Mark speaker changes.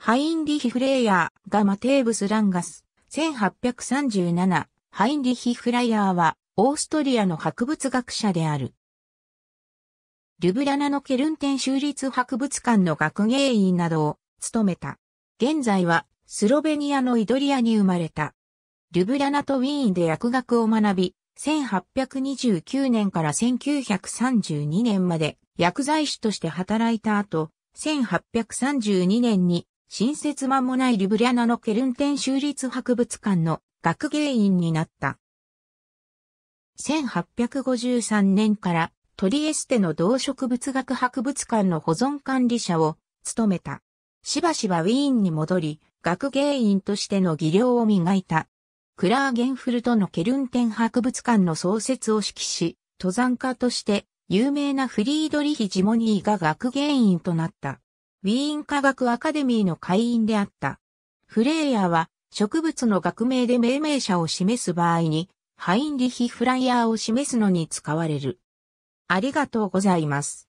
Speaker 1: ハインリヒ・フレイヤーがマテーブス・ランガス。1837、ハインリヒ・フライヤーは、オーストリアの博物学者である。ルブラナのケルンテン州立博物館の学芸員などを務めた。現在は、スロベニアのイドリアに生まれた。ルブラナとウィーンで薬学を学び、1829年から1932年まで薬剤師として働いた後、1832年に新設間もないリブリャナのケルンテン州立博物館の学芸員になった。1853年からトリエステの動植物学博物館の保存管理者を務めた。しばしばウィーンに戻り、学芸員としての技量を磨いた。クラーゲンフルトのケルンテン博物館の創設を指揮し、登山家として有名なフリードリヒ・ジモニーが学芸員となった。ウィーン科学アカデミーの会員であった。フレイヤーは植物の学名で命名者を示す場合に、ハインリヒ・フライヤーを示すのに使われる。ありがとうございます。